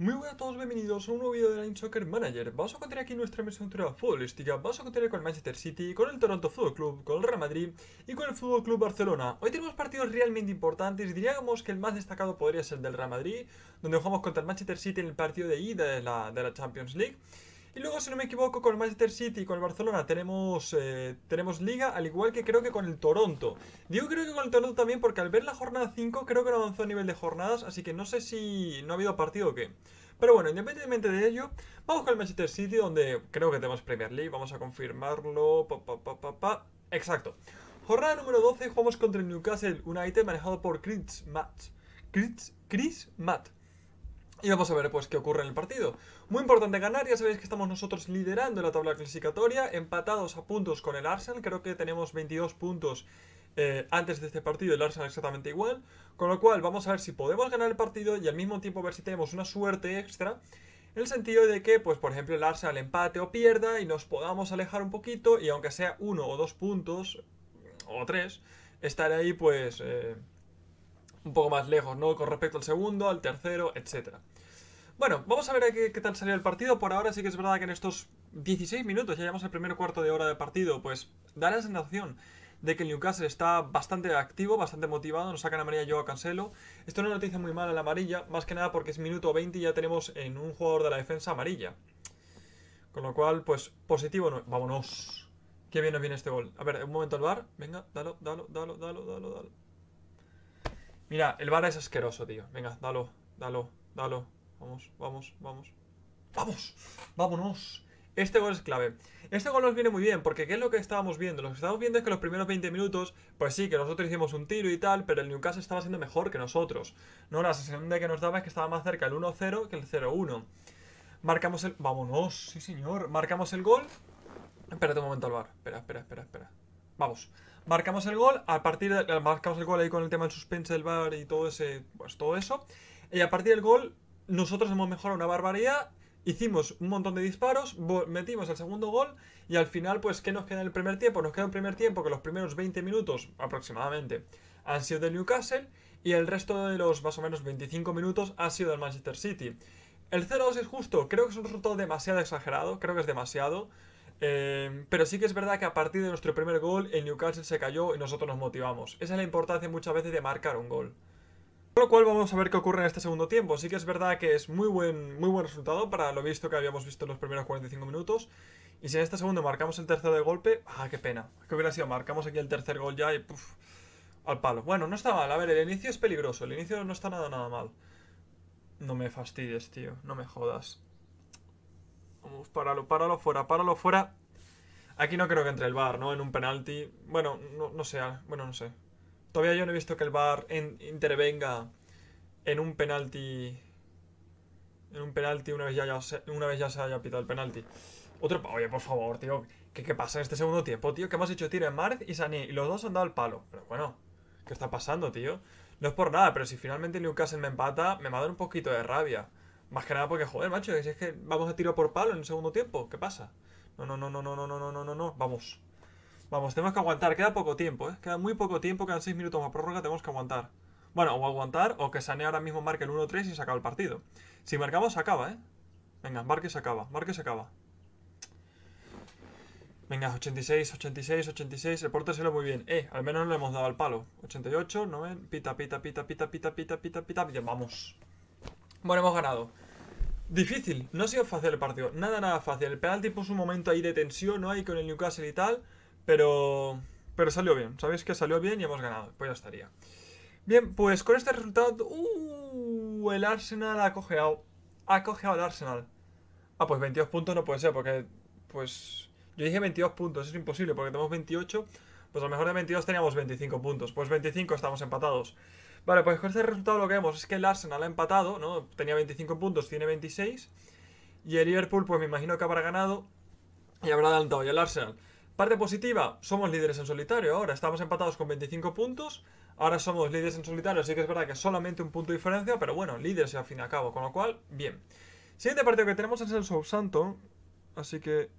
Muy buenas a todos, bienvenidos a un nuevo video de Line Soccer Manager. Vamos a contar aquí nuestra de futbolística. Vamos a contar con el Manchester City, con el Toronto Football Club, con el Real Madrid y con el Fútbol Club Barcelona. Hoy tenemos partidos realmente importantes. Diríamos que el más destacado podría ser el del Real Madrid, donde jugamos contra el Manchester City en el partido de ida de la Champions League. Y luego, si no me equivoco, con el Manchester City y con el Barcelona tenemos, eh, tenemos liga, al igual que creo que con el Toronto. Digo creo que con el Toronto también porque al ver la jornada 5 creo que no avanzó a nivel de jornadas, así que no sé si no ha habido partido o qué. Pero bueno, independientemente de ello, vamos con el Manchester City, donde creo que tenemos Premier League, vamos a confirmarlo. Pa, pa, pa, pa pa, Exacto. Jornada número 12, jugamos contra el Newcastle United, manejado por Chris Matt. Chris, Chris Matt. Y vamos a ver pues qué ocurre en el partido. Muy importante ganar, ya sabéis que estamos nosotros liderando la tabla clasificatoria, empatados a puntos con el Arsenal, creo que tenemos 22 puntos eh, antes de este partido, el Arsenal exactamente igual, con lo cual vamos a ver si podemos ganar el partido y al mismo tiempo ver si tenemos una suerte extra, en el sentido de que, pues por ejemplo, el Arsenal empate o pierda y nos podamos alejar un poquito y aunque sea uno o dos puntos, o tres, estar ahí pues... Eh, un poco más lejos, ¿no? Con respecto al segundo, al tercero, etcétera. Bueno, vamos a ver qué, qué, tal salió el partido. Por ahora sí que es verdad que en estos 16 minutos, ya llevamos el primer cuarto de hora de partido, pues da la sensación de que el Newcastle está bastante activo, bastante motivado, nos sacan amarilla yo a Cancelo. Esto no noticia muy mala la amarilla, más que nada porque es minuto 20 y ya tenemos en un jugador de la defensa amarilla. Con lo cual, pues positivo Vámonos. Qué bien nos viene este gol. A ver, un momento al bar. Venga, dalo, dalo, dalo, dalo, dalo, dalo. Mira, el bar es asqueroso, tío. Venga, dalo, dalo, dalo. Vamos, vamos, vamos. ¡Vamos! ¡Vámonos! Este gol es clave. Este gol nos viene muy bien, porque ¿qué es lo que estábamos viendo? Lo que estábamos viendo es que los primeros 20 minutos, pues sí, que nosotros hicimos un tiro y tal, pero el Newcastle estaba siendo mejor que nosotros. No, la sensación de que nos daba es que estaba más cerca el 1-0 que el 0-1. Marcamos el... ¡Vámonos! Sí, señor. Marcamos el gol. Espérate un momento al Espera, espera, espera, espera. Vamos. Marcamos el gol. A partir de... Marcamos el gol ahí con el tema del suspense del bar y todo ese... Pues todo eso. Y a partir del gol nosotros hemos mejorado una barbaridad, hicimos un montón de disparos, metimos el segundo gol y al final, pues, ¿qué nos queda en el primer tiempo? Nos queda el primer tiempo que los primeros 20 minutos aproximadamente han sido del Newcastle y el resto de los más o menos 25 minutos ha sido del Manchester City. El 0-2 es justo, creo que es un resultado demasiado exagerado, creo que es demasiado. Eh, pero sí que es verdad que a partir de nuestro primer gol, el Newcastle se cayó y nosotros nos motivamos. Esa es la importancia muchas veces de marcar un gol. Con lo cual vamos a ver qué ocurre en este segundo tiempo. Sí que es verdad que es muy buen, muy buen resultado para lo visto que habíamos visto en los primeros 45 minutos. Y si en este segundo marcamos el tercero de golpe, ah, qué pena. Que hubiera sido, marcamos aquí el tercer gol ya y puf, al palo. Bueno, no está mal. A ver, el inicio es peligroso. El inicio no está nada, nada mal. No me fastidies, tío. No me jodas. Vamos, páralo, páralo fuera, páralo fuera. Aquí no creo que entre el bar, ¿no? En un penalti. Bueno, no, no sé. Bueno, no sé. Todavía yo no he visto que el bar intervenga en un penalti. En un penalti una vez ya, se, haya pitado el penalti. Otro. Oye, por favor, tío. ¿Qué, pasa en este segundo tiempo, tío? ¿Qué hemos hecho tiro en Marz y Sané. Y los dos han dado el palo. Pero bueno, ¿qué está pasando, tío? No es por nada, pero si finalmente Newcastle me empata, me va a dar un poquito de rabia. Más que nada porque, joder, macho, si es que vamos a tiro por palo en el segundo tiempo, ¿qué pasa? no, no, no, no, no, no, no, no, no, no. Vamos. Vamos, tenemos que aguantar. Queda poco tiempo, ¿eh? Queda muy poco tiempo, quedan 6 minutos más prórroga, tenemos que aguantar. Bueno, o aguantar, o que Sane ahora mismo marque el 1-3 y se acaba el partido. Si marcamos, se acaba, ¿eh? Venga, marque se acaba, marque se acaba. Venga, 86, 86, 86. El portero se lo muy bien. Eh, al menos no le hemos dado al palo. 88, 9. Pita, pita, pita, pita, pita, pita, pita, pita. Bien, vamos. Bueno, hemos ganado. Difícil, no ha sido fácil el partido. Nada, nada fácil. El penalti puso un momento ahí de tensión, ¿no? Ahí con el Newcastle y tal. Pero, pero salió bien. Sabéis que salió bien y hemos ganado. Pues ya estaría. Bien, pues con este resultado... ¡Uh! El Arsenal ha cojeado. Ha cojeado el Arsenal. Ah, pues 22 puntos no puede ser porque... Pues... Yo dije 22 puntos, es imposible porque tenemos 28. Pues a lo mejor de 22 teníamos 25 puntos. Pues 25 estamos empatados. Vale, pues con este resultado lo que vemos es que el Arsenal ha empatado, ¿no? Tenía 25 puntos, tiene 26. Y el Liverpool, pues me imagino que habrá ganado y habrá adelantado. Y el Arsenal Parte positiva, somos líderes en solitario ahora, estamos empatados con 25 puntos, ahora somos líderes en solitario, así que es verdad que solamente un punto de diferencia, pero bueno, líderes al fin y al cabo, con lo cual, bien. Siguiente partido que tenemos es el santo así que...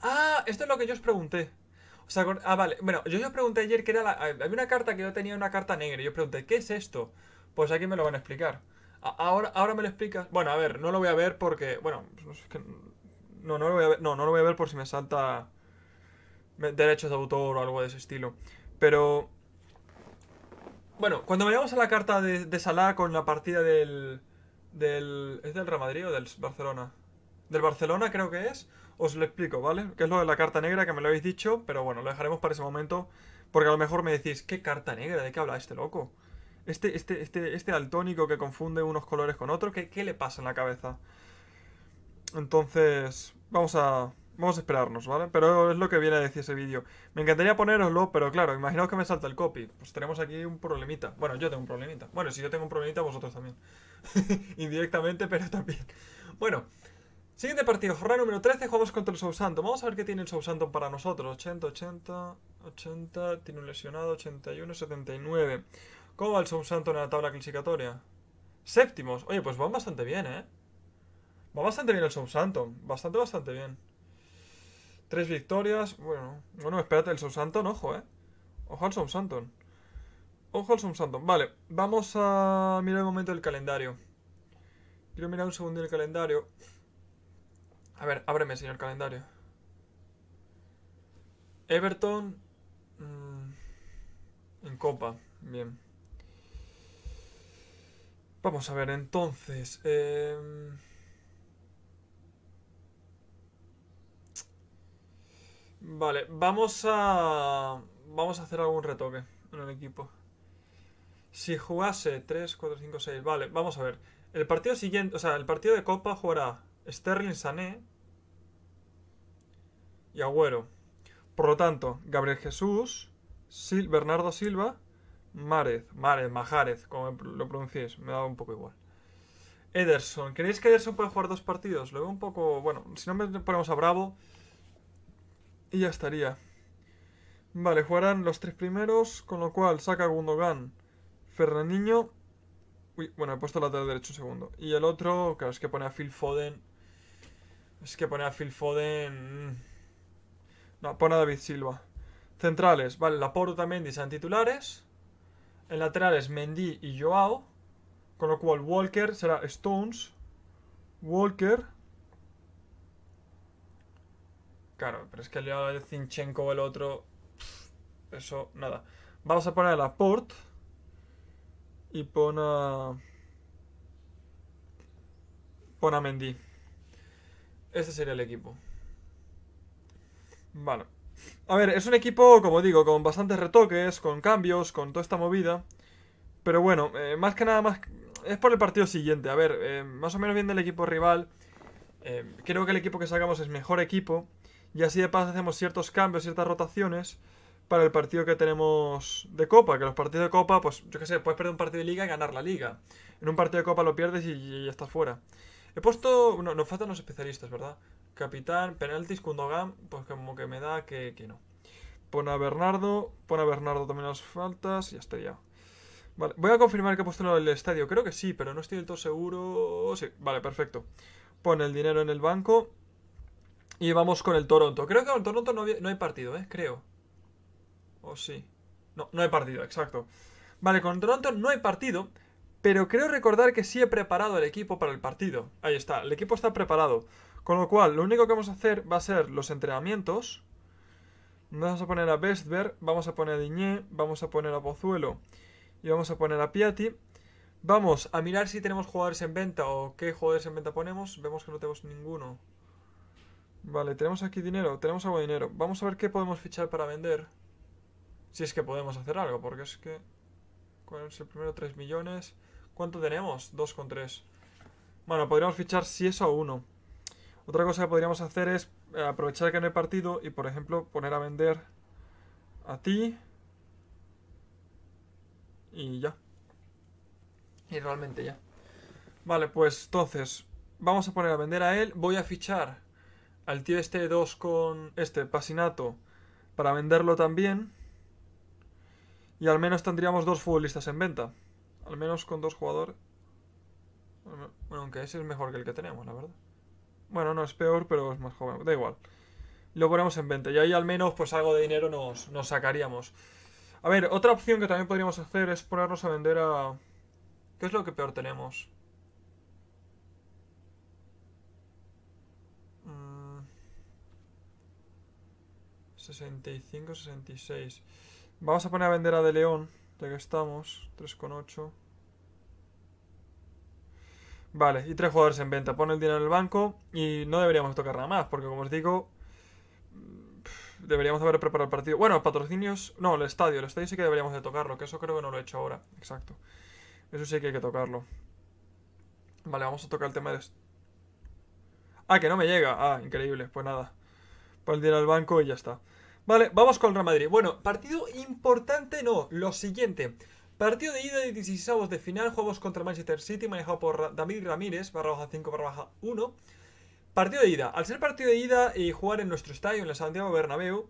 Ah, esto es lo que yo os pregunté. O sea, ah, vale, bueno, yo os pregunté ayer que era la... Ah, había una carta que yo tenía, una carta negra, y yo pregunté, ¿qué es esto? Pues aquí me lo van a explicar. Ahora, ahora me lo explicas. Bueno, a ver, no lo voy a ver porque, bueno, pues, es que no, no lo voy a ver, no, no lo voy a ver por si me salta derechos de autor o algo de ese estilo. Pero... Bueno, cuando vayamos a la carta de, de Salah con la partida del, del... ¿Es del Real Madrid o del Barcelona? Del Barcelona creo que es. Os lo explico, ¿vale? Que es lo de la carta negra que me lo habéis dicho, pero bueno, lo dejaremos para ese momento. Porque a lo mejor me decís, ¿qué carta negra? ¿De qué habla este loco? Este, este, este, este que confunde unos colores con otros, ¿qué, ¿qué le pasa en la cabeza? Entonces, vamos a, vamos a esperarnos, ¿vale? Pero es lo que viene a decir ese vídeo. Me encantaría poneroslo, pero claro, imaginaos que me salta el copy. Pues tenemos aquí un problemita. Bueno, yo tengo un problemita. Bueno, si yo tengo un problemita, vosotros también. Indirectamente, pero también. Bueno, siguiente partido, jornada número 13, jugamos contra el Southampton. Vamos a ver qué tiene el Southampton para nosotros. 80, 80, 80, tiene un lesionado, 81, 79. ¿Cómo va el Southampton en la tabla clasificatoria? Séptimos. Oye, pues van bastante bien, ¿eh? Va bastante bien el Southampton. Bastante, bastante bien. Tres victorias. Bueno, bueno, espérate, el Southampton, ojo, eh. Ojo al Southampton. Ojo al Southampton. Vale, vamos a mirar un momento el calendario. Quiero mirar un segundo el calendario. A ver, ábreme, señor calendario. Everton. Mm, en Copa. Bien. Vamos a ver, entonces. Eh. Vale, vamos a... Vamos a hacer algún retoque en el equipo. Si jugase 3, 4, 5, 6... Vale, vamos a ver. El partido siguiente... O sea, el partido de Copa jugará Sterling Sané y Agüero. Por lo tanto, Gabriel Jesús, Bernardo Silva, Márez, Márez, Majárez, como lo pronunciéis, me da un poco igual. Ederson, ¿creéis que Ederson puede jugar dos partidos? Lo veo un poco... Bueno, si no me ponemos a Bravo... Y ya estaría. Vale, jugarán los tres primeros, con lo cual saca Gundogan, Fernandinho... Uy, bueno, he puesto el lateral derecho un segundo. Y el otro, claro, es que pone a Phil Foden... Es que pone a Phil Foden... Mm. No, pone a David Silva. Centrales, vale, Laporta, también sean titulares. En laterales, Mendy y Joao. Con lo cual, Walker será Stones. Walker... Claro, pero es que el Zinchenko o el otro... Eso, nada. Vamos a poner a Port. Y pon a... Pon a Mendy. Ese sería el equipo. Vale. A ver, es un equipo, como digo, con bastantes retoques, con cambios, con toda esta movida. Pero bueno, eh, más que nada, más es por el partido siguiente. A ver, eh, más o menos viendo el equipo rival, eh, creo que el equipo que sacamos es mejor equipo. Y así de paso hacemos ciertos cambios, ciertas rotaciones para el partido que tenemos de Copa. Que los partidos de Copa, pues yo qué sé, puedes perder un partido de Liga y ganar la Liga. En un partido de Copa lo pierdes y, ya estás fuera. He puesto. No, nos faltan los especialistas, ¿verdad? Capitán, penaltis, Kundogan, pues como que me da que, no. pone a Bernardo, pone a Bernardo también las faltas y ya estaría. Vale, voy a confirmar que he puesto el estadio. Creo que sí, pero no estoy del todo seguro. Sí, vale, perfecto. pone el dinero en el banco y vamos con el Toronto. Creo que con el Toronto no, hay partido, ¿eh? Creo. O sí. No, no hay partido, exacto. Vale, con Toronto no hay partido, pero creo recordar que sí he preparado el equipo para el partido. Ahí está, el equipo está preparado. Con lo cual, lo único que vamos a hacer va a ser los entrenamientos. Vamos a poner a Bestberg. vamos a poner a Diñé, vamos a poner a Pozuelo y vamos a poner a Piatti. Vamos a mirar si tenemos jugadores en venta o qué jugadores en venta ponemos. Vemos que no tenemos ninguno. Vale, tenemos aquí dinero, tenemos algo de dinero. Vamos a ver qué podemos fichar para vender. Si es que podemos hacer algo, porque es que... ¿Cuál es el primero? 3 millones. ¿Cuánto tenemos? con 2,3. Bueno, podríamos fichar si eso a uno. Otra cosa que podríamos hacer es eh, aprovechar que no hay partido y, por ejemplo, poner a vender a ti. Y ya. Y realmente ya. Vale, pues entonces, vamos a poner a vender a él. Voy a fichar al tío este 2 con este, Pasinato, para venderlo también. Y al menos tendríamos dos futbolistas en venta. Al menos con dos jugadores. Bueno, aunque ese es mejor que el que tenemos, la verdad. Bueno, no es peor, pero es más joven. Da igual. Lo ponemos en venta. Y ahí al menos pues algo de dinero nos, nos sacaríamos. A ver, otra opción que también podríamos hacer es ponernos a vender a... ¿Qué es lo que peor tenemos? 65, 66. Vamos a poner a vender a De León, ya que estamos. 3,8. Vale, y tres jugadores en venta. Pone el dinero en el banco y no deberíamos tocar nada más, porque como os digo, deberíamos haber preparado el partido. Bueno, patrocinios... No, el estadio. El estadio sí que deberíamos de tocarlo, que eso creo que no lo he hecho ahora. Exacto. Eso sí que hay que tocarlo. Vale, vamos a tocar el tema de... Ah, que no me llega. Ah, increíble. Pues nada. Para dinero al banco y ya está. Vale, vamos con Real Madrid. Bueno, partido importante no, lo siguiente. Partido de ida de 16 de final, juegos contra Manchester City, manejado por David Ramírez, barra baja 5, barra baja 1. Partido de ida. Al ser partido de ida y jugar en nuestro estadio, en el Santiago Bernabéu,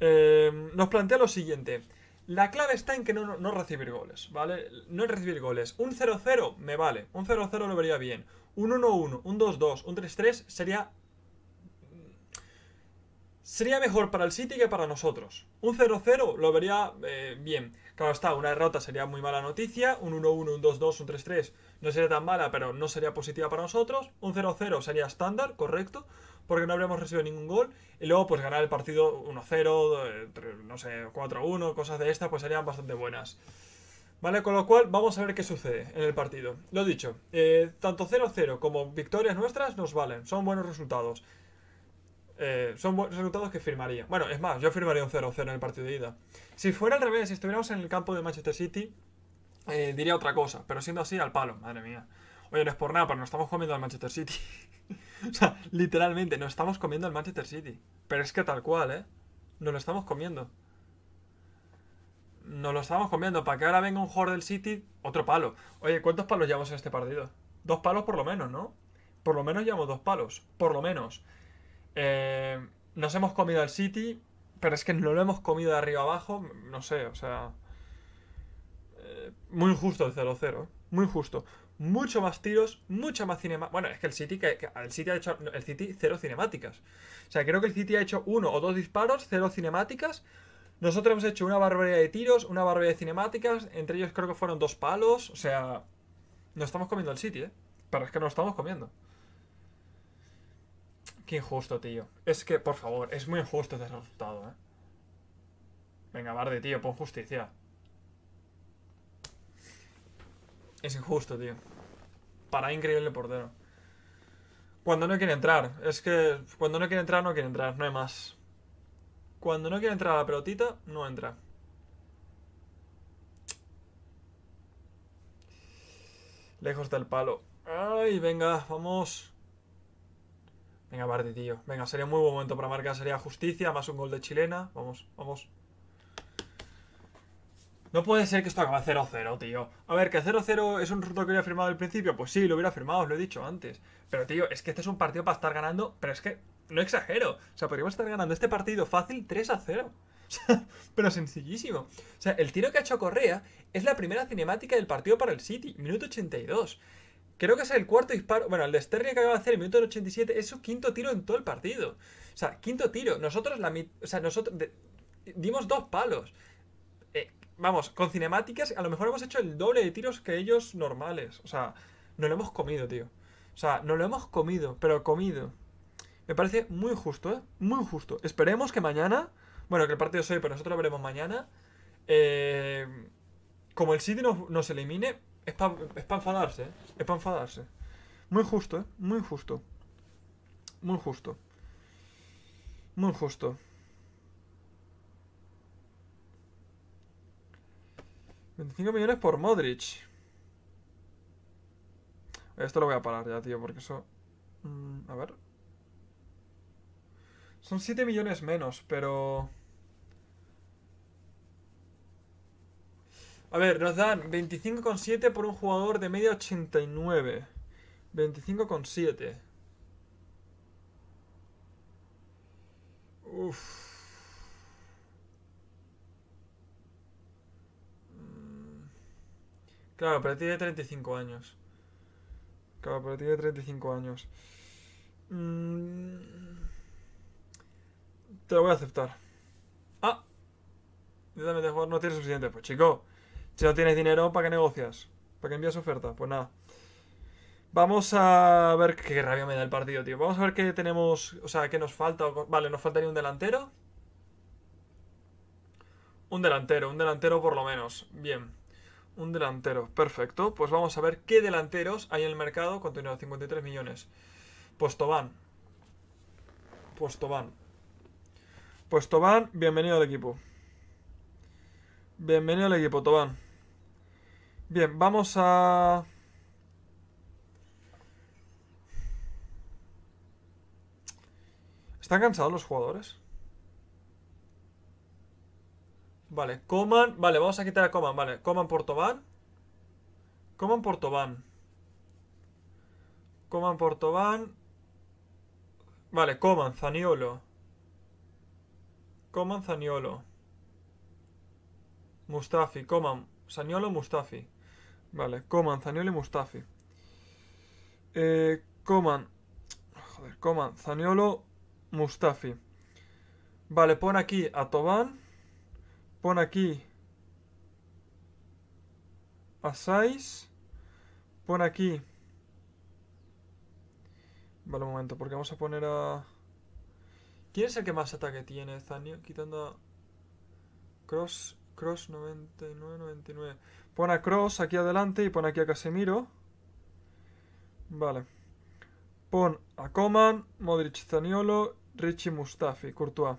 eh, nos plantea lo siguiente. La clave está en que no, no recibir goles, ¿vale? No recibir goles. Un 0-0 me vale, un 0-0 lo vería bien. Un 1-1, un 2-2, un 3-3 sería Sería mejor para el City que para nosotros. Un 0-0 lo vería eh, bien. Claro está, una derrota sería muy mala noticia. Un 1-1, un 2-2, un 3-3 no sería tan mala, pero no sería positiva para nosotros. Un 0-0 sería estándar, correcto, porque no habríamos recibido ningún gol. Y luego, pues ganar el partido 1-0, eh, no sé, 4-1, cosas de estas, pues serían bastante buenas. ¿Vale? Con lo cual, vamos a ver qué sucede en el partido. Lo dicho, eh, tanto 0-0 como victorias nuestras nos valen, son buenos resultados. Eh, son buenos resultados que firmaría. Bueno, es más, yo firmaría un 0-0 en el partido de ida. Si fuera al revés, si estuviéramos en el campo de Manchester City, eh, diría otra cosa. Pero siendo así, al palo, madre mía. Oye, no es por nada, pero nos estamos comiendo al Manchester City. o sea, literalmente, nos estamos comiendo al Manchester City. Pero es que tal cual, ¿eh? Nos lo estamos comiendo. Nos lo estamos comiendo. Para que ahora venga un jugador del City, otro palo. Oye, ¿cuántos palos llevamos en este partido? Dos palos por lo menos, ¿no? Por lo menos llevamos dos palos. Por lo menos. Eh, nos hemos comido al City, pero es que no lo hemos comido de arriba abajo, no sé, o sea... Eh, muy injusto el 0-0, muy injusto Mucho más tiros, mucha más cinemáticas. Bueno, es que el City, que, el City ha hecho el City cero cinemáticas. O sea, creo que el City ha hecho uno o dos disparos, cero cinemáticas. Nosotros hemos hecho una barbaridad de tiros, una barbaridad de cinemáticas. Entre ellos creo que fueron dos palos. O sea, no estamos comiendo el City, ¿eh? Pero es que lo estamos comiendo. Qué injusto, tío. Es que, por favor, es muy injusto este resultado, ¿eh? Venga, Barde, tío, pon justicia. Es injusto, tío. Para increíble portero. Cuando no quiere entrar. Es que cuando no quiere entrar, no quiere entrar. No hay más. Cuando no quiere entrar a la pelotita, no entra. Lejos del palo. Ay, venga, vamos. Venga, Bardi, tío. Venga, sería muy buen momento para marcar. Sería justicia, más un gol de chilena. Vamos, vamos. No puede ser que esto acabe 0-0, tío. A ver, que 0-0 es un ruto que hubiera firmado al principio. Pues sí, lo hubiera firmado, os lo he dicho antes. Pero, tío, es que este es un partido para estar ganando. Pero es que, no exagero. O sea, podríamos estar ganando este partido fácil 3-0. pero sencillísimo. O sea, el tiro que ha hecho Correa es la primera cinemática del partido para el City, minuto 82. Creo que es el cuarto disparo. Bueno, el de Sterling que acaba de hacer el minuto 87 es su quinto tiro en todo el partido. O sea, quinto tiro. Nosotros, la o sea, nosotros dimos dos palos. Eh, vamos, con cinemáticas a lo mejor hemos hecho el doble de tiros que ellos normales. O sea, no lo hemos comido, tío. O sea, no lo hemos comido, pero comido. Me parece muy justo, ¿eh? Muy justo. Esperemos que mañana. Bueno, que el partido es hoy, pero nosotros lo veremos mañana. Eh, como el City nos elimine, es para enfadarse, ¿eh? Es para enfadarse. Muy justo, ¿eh? Muy justo. Muy justo. Muy justo. ¿25 millones por Modric? Esto lo voy a parar ya, tío, porque eso... Mm, a ver. Son 7 millones menos, pero... A ver, nos dan 25,7 por un jugador de media 89. 25,7. Uff. Claro, pero tiene 35 años. Claro, pero tiene 35 años. Mm. Te lo voy a aceptar. Ah, no tiene suficiente. Pues chico, si no tienes dinero, ¿para qué negocias? ¿Para qué envías oferta? Pues nada. Vamos a ver qué rabia me da el partido, tío. Vamos a ver qué tenemos, o sea, qué nos falta. Vale, nos faltaría un delantero. Un delantero, un delantero por lo menos. Bien. Un delantero, perfecto. Pues vamos a ver qué delanteros hay en el mercado con 53 millones. Pues Tobán Pues Tobán, bienvenido al equipo. Bienvenido al equipo, Tobán. Bien, vamos a... ¿Están cansados los jugadores? Vale, Coman. Vale, vamos a quitar a Coman. Vale, Coman por Coman por Coman Portobán Vale, Coman, Zaniolo. Coman, Zaniolo. Mustafi, Coman. Zaniolo, Mustafi. Vale, Coman, Zaniolo y Mustafi. Eh, Coman. Joder, Coman, Zaniolo, Mustafi. Vale, pon aquí a Tobán. Pon aquí a Saiz. Pon aquí. Vale, un momento, porque vamos a poner a... ¿Quién es el que más ataque tiene, Zaniolo? Quitando a... Cross, Cross 99, 99. Pon a Cross aquí adelante y pon aquí a Casemiro. Vale. Pon a Coman, Modric Zaniolo, Richie Mustafi, Courtois.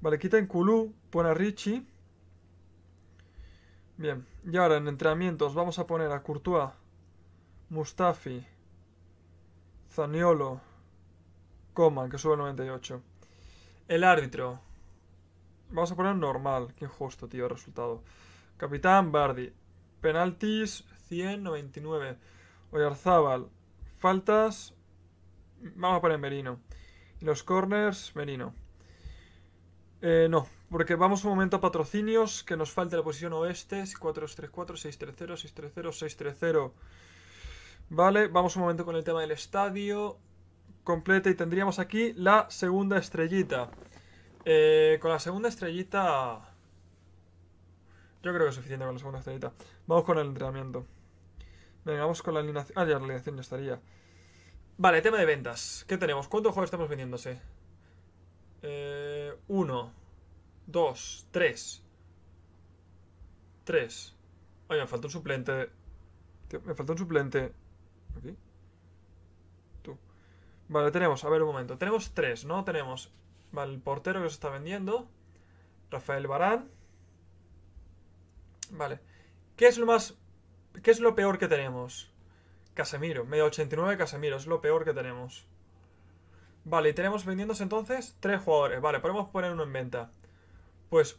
Vale, quita en Kulú, pon a Richie. Bien, y ahora en entrenamientos vamos a poner a Courtois, Mustafi, Zaniolo, Coman, que sube el 98. El árbitro. Vamos a poner normal, Qué injusto, tío, el resultado. Capitán Bardi. Penaltis 199. Oyarzábal. Faltas. Vamos a poner Merino. los corners, Merino. Eh, no, porque vamos un momento a patrocinios, que nos falte la posición oeste, 434, 630, 630, 630. Vale, vamos un momento con el tema del estadio. Completa y tendríamos aquí la segunda estrellita. Eh, con la segunda estrellita yo creo que es suficiente con la segunda estrellita. Vamos con el entrenamiento. Venga, vamos con la alineación. Ah, ya la alineación ya estaría. Vale, tema de ventas. ¿Qué tenemos? ¿Cuántos juegos estamos vendiéndose? Eh, uno, dos, tres. Tres. Oye, me falta un suplente. me falta un suplente. ¿Aquí? Tú. Vale, tenemos, a ver un momento. Tenemos tres, ¿no? Tenemos vale, el portero que se está vendiendo. Rafael Barán. Vale. ¿Qué es lo más. ¿Qué es lo peor que tenemos? Casemiro. Medio 89 Casemiro. Es lo peor que tenemos. Vale, y tenemos vendiéndose entonces tres jugadores. Vale, podemos poner uno en venta. Pues.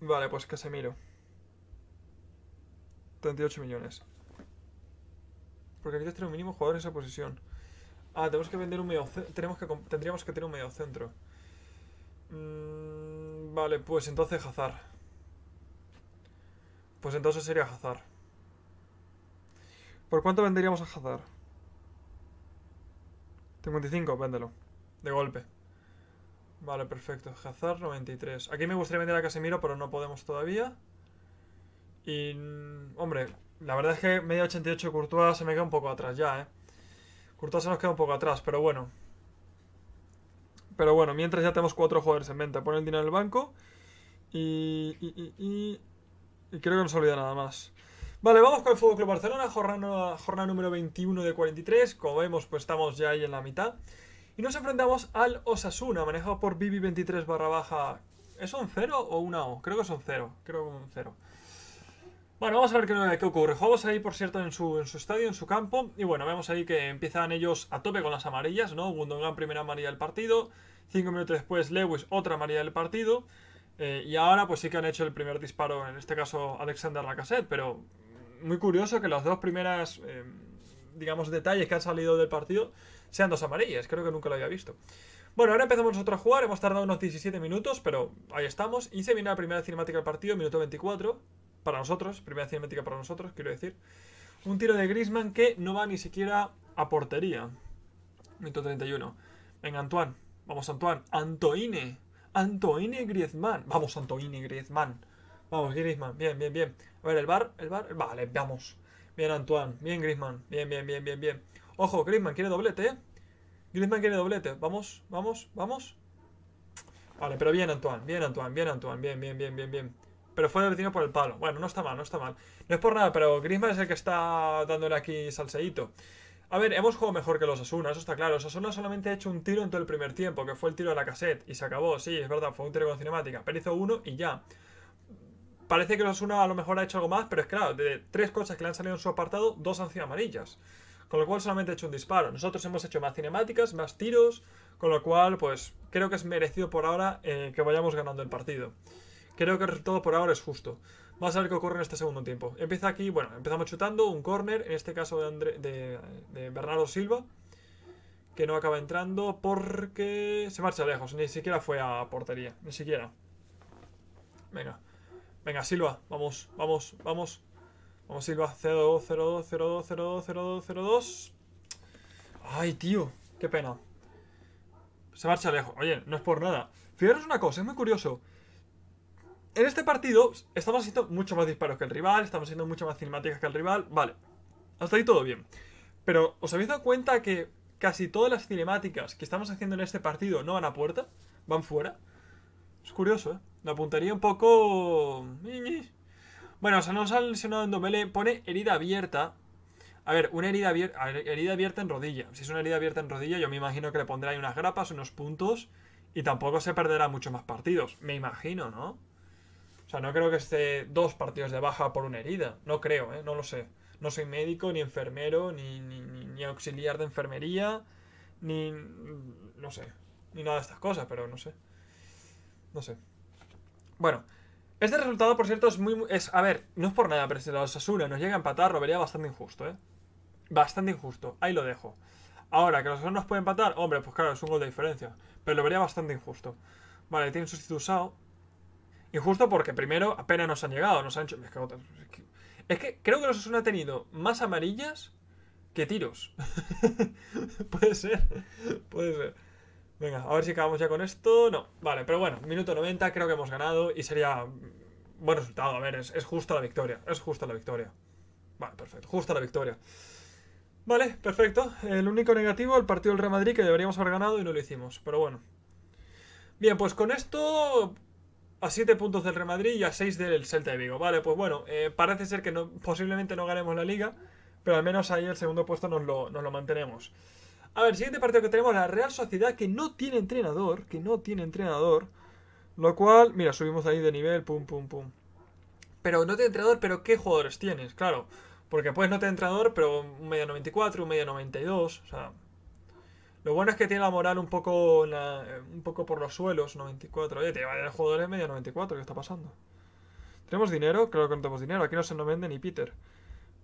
Vale, pues Casemiro. 38 millones. Porque necesitas tener un mínimo jugador en esa posición. Ah, tenemos que vender un medio. Tenemos que, tendríamos que tener un medio centro. Mmm. Vale, pues entonces Hazar. Pues entonces sería Hazar. ¿Por cuánto venderíamos a Hazar? 55, véndelo. De golpe. Vale, perfecto. Hazar 93. Aquí me gustaría vender a Casemiro, pero no podemos todavía. Y... Mm, hombre, la verdad es que media 88 Courtois se me queda un poco atrás ya, ¿eh? Courtois se nos queda un poco atrás, pero bueno. Pero bueno, mientras ya tenemos cuatro jugadores en venta. pon el dinero en el banco. Y, creo que no se olvida nada más. Vale, vamos con el Fútbol Club Barcelona. Jornada, jornada número 21 de 43. Como vemos, pues estamos ya ahí en la mitad. Y nos enfrentamos al Osasuna, manejado por Bibi 23 barra baja. ¿Es un 0 o una O? Creo que es un 0. Creo que es un 0. Bueno, vamos a ver qué, ocurre. Jugamos ahí, por cierto, en su, estadio, en su campo. Y bueno, vemos ahí que empiezan ellos a tope con las amarillas, ¿no? Gundogan, primera amarilla del partido. Cinco minutos después, Lewis, otra amarilla del partido. Eh, y ahora, pues sí que han hecho el primer disparo, en este caso, Alexander Lacassette. Pero muy curioso que las dos primeras, em, digamos, detalles que han salido del partido sean dos amarillas. Creo que nunca lo había visto. Bueno, ahora empezamos nosotros a jugar. Hemos tardado unos 17 minutos, pero ahí estamos. Y se viene la primera cinemática del partido, minuto 24 para nosotros, primera cinemática para nosotros, quiero decir. Un tiro de Grisman que no va ni siquiera a portería. 131 31. Venga, Antoine. Vamos, Antoine. Antoine. Antoine Griezmann. Vamos, Antoine Griezmann. Vamos, Griezmann. Bien, bien, bien. A ver, el bar, el bar. Vale, vamos. Bien, Antoine. Bien, Griezmann. Bien, bien, bien, bien, bien. Ojo, Griezmann quiere doblete, ¿eh? Griezmann quiere doblete. Vamos, vamos, vamos. Vale, pero bien, Antoine. Bien, Antoine. Bien, Antoine. Bien, bien, bien, bien, bien pero fue detenido por el palo. Bueno, no está mal, no está mal. No es por nada, pero Griezmann es el que está dándole aquí salseíto. A ver, hemos jugado mejor que los Asuna, eso está claro. Los Asuna solamente ha hecho un tiro en todo el primer tiempo, que fue el tiro de la cassette, y se acabó, sí, es verdad, fue un tiro con cinemática, pero hizo uno y ya. Parece que los Asuna a lo mejor ha hecho algo más, pero es claro, de tres cosas que le han salido en su apartado, dos han sido amarillas. Con lo cual solamente ha hecho un disparo. Nosotros hemos hecho más cinemáticas, más tiros, con lo cual, pues creo que es merecido por ahora eh, que vayamos ganando el partido. Creo que todo por ahora es justo. Vamos a ver qué ocurre en este segundo tiempo. Empieza aquí, bueno, empezamos chutando un corner, en este caso de, de, de Bernardo Silva, que no acaba entrando porque se marcha lejos, ni siquiera fue a portería, ni siquiera. Venga, venga Silva, vamos, vamos, vamos. Vamos Silva, 0-2, 0-2, 0-2, 0-2, 0-2, 0-2. Ay, tío, qué pena. Se marcha lejos. Oye, no es por nada. Fijaros una cosa, es muy curioso en este partido estamos haciendo mucho más disparos que el rival, estamos haciendo mucho más cinemáticas que el rival, vale. Hasta ahí todo bien. Pero os habéis dado cuenta que casi todas las cinemáticas que estamos haciendo en este partido no van a puerta, van fuera. Es curioso, ¿eh? La apuntaría un poco... Bueno, o sea, nos han lesionado en doble, pone herida abierta. A ver, una herida abierta, herida abierta en rodilla. Si es una herida abierta en rodilla, yo me imagino que le pondrán unas grapas, unos puntos, y tampoco se perderá muchos más partidos. Me imagino, ¿no? sea, no creo que esté dos partidos de baja por una herida. No creo, ¿eh? No lo sé. No soy médico, ni enfermero, ni, auxiliar de enfermería, ni... no sé. Ni nada de estas cosas, pero no sé. No sé. Bueno, este resultado, por cierto, es muy... Es, a ver, no es por nada, pero si la Osasuna nos llega a empatar, lo vería bastante injusto, ¿eh? Bastante injusto. Ahí lo dejo. Ahora, que los Osasuna nos puede empatar, hombre, pues claro, es un gol de diferencia. Pero lo vería bastante injusto. Vale, tiene sustituto Injusto porque primero apenas nos han llegado, nos han hecho... Es que, creo que los Osasuna ha tenido más amarillas que tiros. puede ser, puede ser. Venga, a ver si acabamos ya con esto. No, vale, pero bueno, minuto 90, creo que hemos ganado y sería buen resultado. A ver, es, es justa la victoria, es justa la victoria. Vale, perfecto, justa la victoria. Vale, perfecto. El único negativo, el partido del Real Madrid, que deberíamos haber ganado y no lo hicimos, pero bueno. Bien, pues con esto a 7 puntos del Real Madrid y a 6 del Celta de Vigo. Vale, pues bueno, eh, parece ser que posiblemente no ganemos la liga, pero al menos ahí el segundo puesto nos lo, mantenemos. A ver, siguiente partido que tenemos, la Real Sociedad, que no tiene entrenador, que no tiene entrenador. Lo cual, mira, subimos ahí de nivel, pum, pum, pum. Pero no tiene entrenador, pero ¿qué jugadores tienes? Claro, porque pues no tener entrenador, pero un medio 94, un medio 92, o sea, lo bueno es que tiene la moral un poco, eh, un poco por los suelos, 94. Oye, te va a jugadores media 94, ¿qué está pasando? ¿Tenemos dinero? creo que no tenemos dinero, aquí no se nos vende ni Peter.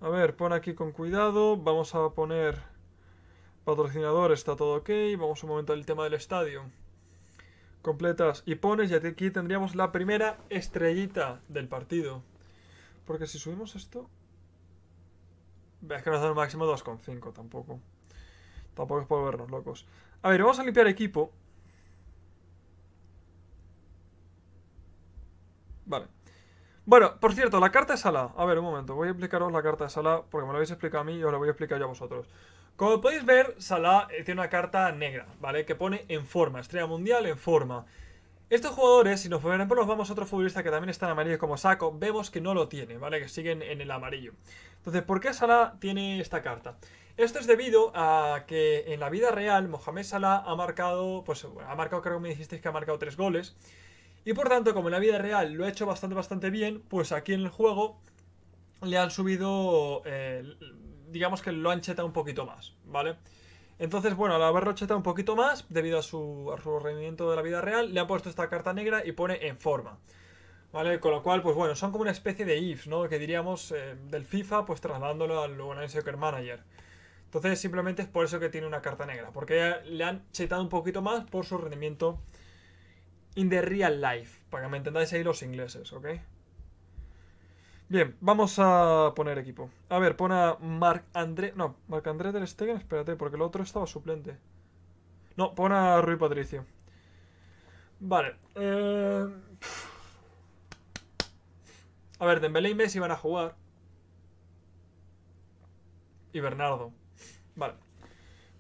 A ver, pon aquí con cuidado, vamos a poner patrocinador, está todo ok, vamos un momento al tema del estadio. Completas y pones y aquí tendríamos la primera estrellita del partido. Porque si subimos esto... Es que nos da un máximo 2,5 tampoco. Tampoco es por vernos locos. A ver, vamos a limpiar equipo. Vale. Bueno, por cierto, la carta de sala. A ver, un momento. Voy a explicaros la carta de sala porque me la habéis explicado a mí y os la voy a explicar yo a vosotros. Como podéis ver, Salah eh, tiene una carta negra, ¿vale? Que pone en forma, estrella mundial en forma. Estos jugadores, si nos ponemos vamos a otro futbolista que también está en amarillo como Saco, vemos que no lo tiene, ¿vale? Que siguen en el amarillo. Entonces, ¿por qué Salah tiene esta carta? Esto es debido a que en la vida real Mohamed Salah ha marcado, pues ha marcado, creo que me dijisteis que ha marcado tres goles. Y por tanto, como en la vida real lo ha hecho bastante, bastante bien, pues aquí en el juego le han subido, eh, digamos que lo han chetado un poquito más, ¿vale? Entonces, bueno, al haberlo chetado un poquito más, debido a su, rendimiento de la vida real, le ha puesto esta carta negra y pone en forma. ¿Vale? Con lo cual, pues bueno, son como una especie de ifs, ¿no? Que diríamos eh, del FIFA, pues trasladándolo al Soccer Manager. Entonces simplemente es por eso que tiene una carta negra, porque le han chetado un poquito más por su rendimiento in the real life, para que me entendáis ahí los ingleses, ¿ok? Bien, vamos a poner equipo. A ver, pon a Marc André, no, Marc André del Stegen, espérate, porque el otro estaba suplente. No, pon a Rui Patricio. Vale, eh, A ver, Dembélé y Messi van a jugar. Y Bernardo. Vale.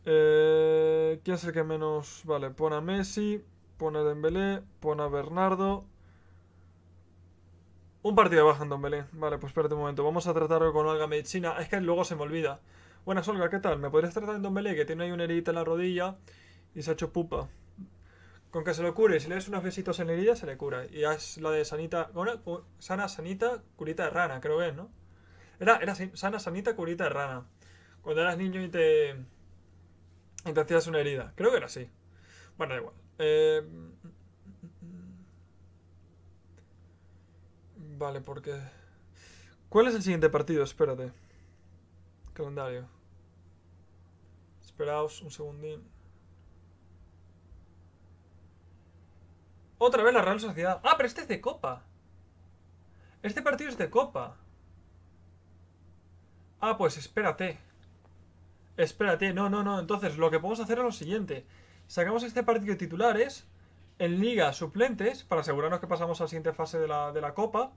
Eh, ¿Quién es el que menos...? Vale, pone a Messi, pone a Dembélé, pone a Bernardo... Un partido baja en Dembélé. Vale, pues espérate un momento. Vamos a tratarlo con Olga Medicina. Es que luego se me olvida. Buenas, Olga, ¿qué tal? ¿Me podrías tratar en Dembélé? Que tiene ahí una herida en la rodilla y se ha hecho pupa. Con que se lo cure, si le das unos besitos en la herida, se le cura. Y es la de Sanita. sana, sanita, curita de rana, creo que es, ¿no? Era, era sana, sanita, curita de rana cuando eras niño y te, y te hacías una herida. Creo que era así. Bueno, da igual. Eh, vale, porque... ¿Cuál es el siguiente partido? Espérate. Calendario. Esperaos un segundín. Otra vez la Real Sociedad. Ah, pero este es de Copa. Este partido es de Copa. Ah, pues espérate. Espérate, no, no, no. Entonces, lo que podemos hacer es lo siguiente. Sacamos este partido de titulares en liga suplentes para asegurarnos que pasamos a la siguiente fase de la, Copa.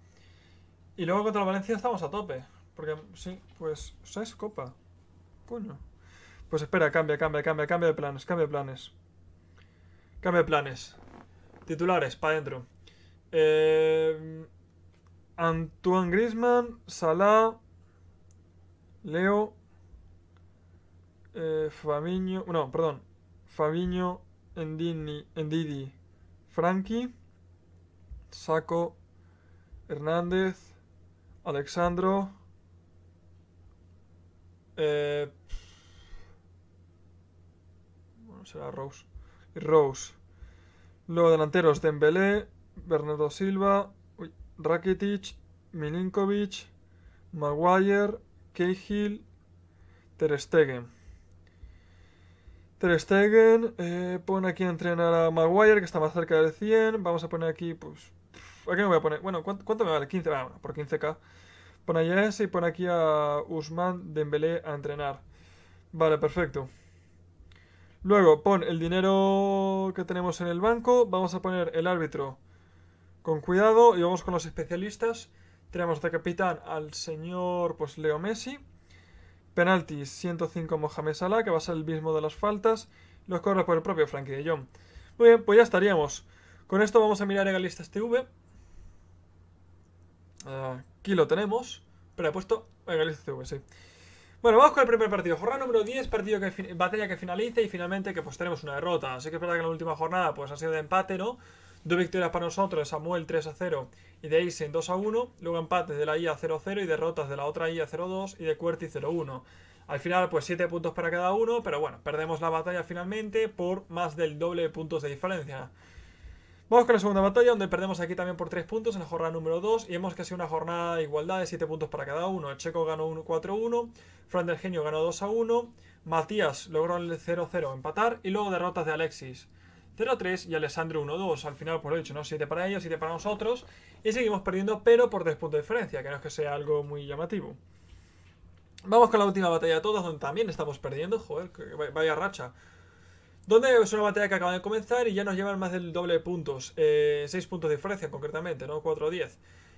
Y luego contra Valencia estamos a tope. Porque, sí, pues, ¿Sabes Copa. bueno Pues espera, cambia, cambia, cambia, cambia de planes, cambia de planes. Cambia de planes. Titulares, para adentro. Eh, Antoine Grisman, Salah, Leo, eh, Fabinho, no, perdón, Fabinho, Endini, Endidi, Frankie, Saco, Hernández, Alexandro, eh, Rose, y Rose. Luego delanteros, Dembélé, Bernardo Silva, uy, Rakitic, Milinkovic, Maguire, Cahill, Ter Stegen. Ter Stegen, eh, aquí a entrenar a Maguire, que está más cerca del 100. Vamos a poner aquí, pues... Aquí no voy a poner... Bueno, ¿cuánto, me vale? 15, ah, por 15k. Pone allá ese y pon aquí a Usman Dembélé a entrenar. Vale, perfecto. Luego, pon el dinero que tenemos en el banco. Vamos a poner el árbitro con cuidado y vamos con los especialistas. Tenemos de capitán al señor pues Leo Messi. Penaltis 105 Mohamed Salah, que va a ser el mismo de las faltas. Los corre por el propio Frankie de Jong. Muy bien, pues ya estaríamos. Con esto vamos a mirar en la lista TV. Aquí lo tenemos. Pero he puesto en lista STV, sí. Bueno, vamos con el primer partido. Jornada número 10, partido que batalla que finalice y finalmente que pues tenemos una derrota. Así que es verdad que la última jornada pues ha sido de empate, ¿no? Dos victorias para nosotros, Samuel 3 a 0 y de Eisen 2 a 1. Luego empates de la IA 0 a 0 y derrotas de la otra IA 0 a 2 y de Cuerti 0 a 1. Al final, pues 7 puntos para cada uno, pero bueno, perdemos la batalla finalmente por más del doble de puntos de diferencia. Vamos con la segunda batalla, donde perdemos aquí también por 3 puntos en la jornada número 2 y hemos casi una jornada de igualdad de 7 puntos para cada uno. El Checo ganó 4-1, Fran del Genio ganó 2-1, Matías logró el 0-0 empatar y luego derrotas de Alexis. 0-3 y Alessandro 1-2. Al final, por lo dicho, ¿no? 7 para ellos, 7 para nosotros. Y seguimos perdiendo, pero por 3 puntos de diferencia, que no es que sea algo muy llamativo. Vamos con la última batalla de todos, donde también estamos perdiendo. Joder, vaya racha. Donde es una batalla que acaba de comenzar y ya nos llevan más del doble de puntos. 6 eh, puntos de diferencia, concretamente, ¿no? 4-10.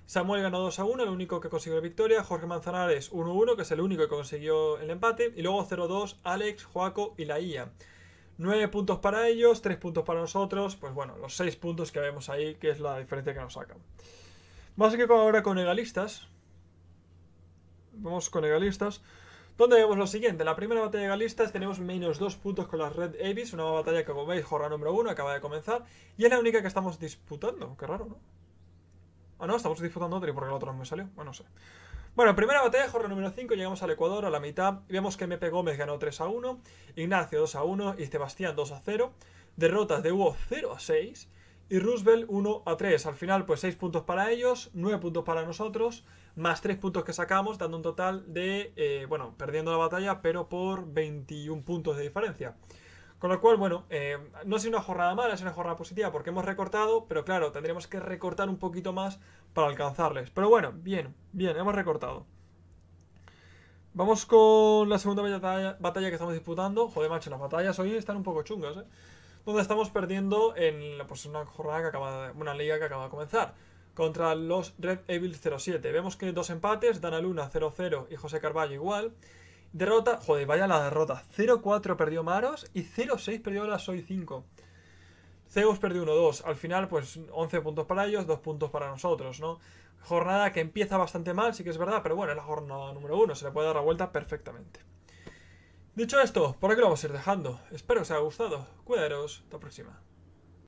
Samuel ganó 2 a 1, el único que consiguió la victoria. Jorge Manzanares 1 1, que es el único que consiguió el empate. Y luego 0 2, Alex, Joaco y la IA. 9 puntos para ellos, 3 puntos para nosotros, pues bueno, los 6 puntos que vemos ahí, que es la diferencia que nos sacan. más que ahora con egalistas. Vamos con egalistas. Donde vemos lo siguiente, la primera batalla de egalistas tenemos menos 2 puntos con las Red Avis, una batalla que como veis, jorra número 1, acaba de comenzar, y es la única que estamos disputando, qué raro, ¿no? Ah, no, estamos disputando otra y porque la otra no me salió, bueno, no sé. Bueno, primera batalla, jornada número 5, llegamos al Ecuador a la mitad. Y vemos que MP Gómez ganó 3 a 1, Ignacio 2 a 1 y Sebastián 2 a 0. Derrotas de Hugo 0 a 6 y Roosevelt 1 a 3. Al final, pues 6 puntos para ellos, 9 puntos para nosotros, más 3 puntos que sacamos, dando un total de, eh, bueno, perdiendo la batalla, pero por 21 puntos de diferencia. Con lo cual, bueno, eh, no es una jornada mala, es una jornada positiva porque hemos recortado, pero claro, tendremos que recortar un poquito más para alcanzarles. Pero bueno, bien, bien, hemos recortado. Vamos con la segunda batalla, que estamos disputando. Joder, macho, las batallas hoy están un poco chungas, ¿eh? Donde estamos perdiendo en pues, una jornada que acaba de, una liga que acaba de comenzar. Contra los Red Evil 07. Vemos que dos empates, Dana Luna 0-0 y José Carballo igual. Derrota, joder, vaya la derrota. 0-4 perdió Maros y 0-6 perdió la Soy 5. Zeus perdió 1-2. Al final, pues 11 puntos para ellos, 2 puntos para nosotros, ¿no? Jornada que empieza bastante mal, sí que es verdad, pero bueno, es la jornada número 1, se le puede dar la vuelta perfectamente. Dicho esto, por aquí lo vamos a ir dejando. Espero que os haya gustado. Cuidaros, hasta la próxima.